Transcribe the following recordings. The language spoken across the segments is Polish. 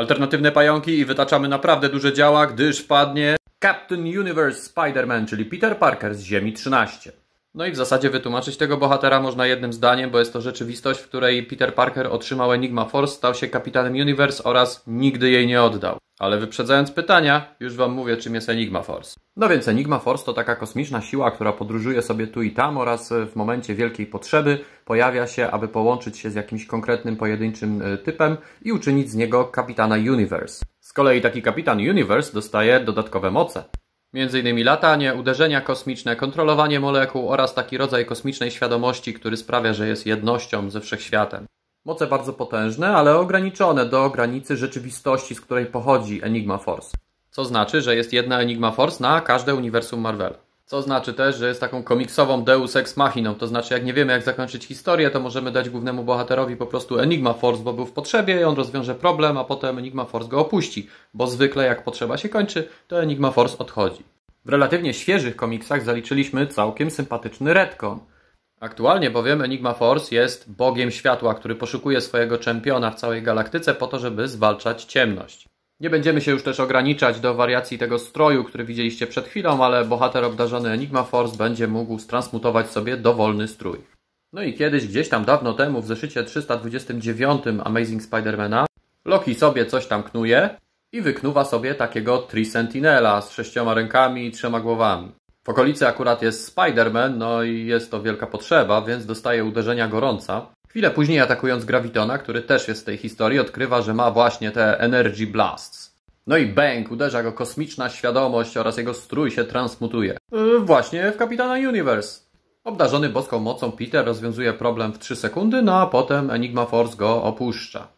alternatywne pająki i wytaczamy naprawdę duże działa, gdyż wpadnie Captain Universe Spider-Man, czyli Peter Parker z Ziemi 13. No i w zasadzie wytłumaczyć tego bohatera można jednym zdaniem, bo jest to rzeczywistość, w której Peter Parker otrzymał Enigma Force, stał się kapitanem Universe oraz nigdy jej nie oddał. Ale wyprzedzając pytania, już Wam mówię, czym jest Enigma Force. No więc Enigma Force to taka kosmiczna siła, która podróżuje sobie tu i tam oraz e, w momencie wielkiej potrzeby pojawia się, aby połączyć się z jakimś konkretnym, pojedynczym e, typem i uczynić z niego kapitana Universe. Z kolei taki kapitan Universe dostaje dodatkowe moce. Między innymi latanie, uderzenia kosmiczne, kontrolowanie molekuł oraz taki rodzaj kosmicznej świadomości, który sprawia, że jest jednością ze wszechświatem. Moce bardzo potężne, ale ograniczone do granicy rzeczywistości, z której pochodzi Enigma Force. Co znaczy, że jest jedna Enigma Force na każde uniwersum Marvel. Co znaczy też, że jest taką komiksową Deus Ex Machiną, to znaczy jak nie wiemy jak zakończyć historię, to możemy dać głównemu bohaterowi po prostu Enigma Force, bo był w potrzebie i on rozwiąże problem, a potem Enigma Force go opuści, bo zwykle jak potrzeba się kończy, to Enigma Force odchodzi. W relatywnie świeżych komiksach zaliczyliśmy całkiem sympatyczny retcon – Aktualnie bowiem Enigma Force jest bogiem światła, który poszukuje swojego czempiona w całej galaktyce po to, żeby zwalczać ciemność. Nie będziemy się już też ograniczać do wariacji tego stroju, który widzieliście przed chwilą, ale bohater obdarzony Enigma Force będzie mógł stransmutować sobie dowolny strój. No i kiedyś, gdzieś tam dawno temu, w zeszycie 329 Amazing Spidermana, Loki sobie coś tam knuje i wyknuwa sobie takiego Tri Sentinela z sześcioma rękami i trzema głowami okolicy akurat jest Spider-Man, no i jest to wielka potrzeba, więc dostaje uderzenia gorąca. Chwilę później atakując Gravitona, który też jest w tej historii, odkrywa, że ma właśnie te Energy Blasts. No i bang, uderza go kosmiczna świadomość oraz jego strój się transmutuje. Yy, właśnie w Kapitana Universe. Obdarzony boską mocą Peter rozwiązuje problem w 3 sekundy, no a potem Enigma Force go opuszcza.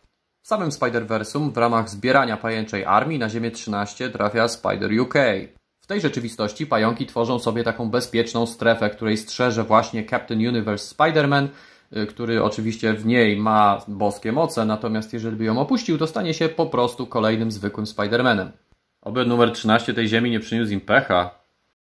W samym Spider-Versum w ramach zbierania pajęczej armii na Ziemię 13 trafia Spider UK. W tej rzeczywistości pająki tworzą sobie taką bezpieczną strefę, której strzeże właśnie Captain Universe Spider-Man, y, który oczywiście w niej ma boskie moce, natomiast jeżeli by ją opuścił, to stanie się po prostu kolejnym zwykłym Spider-Manem. Oby numer 13 tej ziemi nie przyniósł im pecha,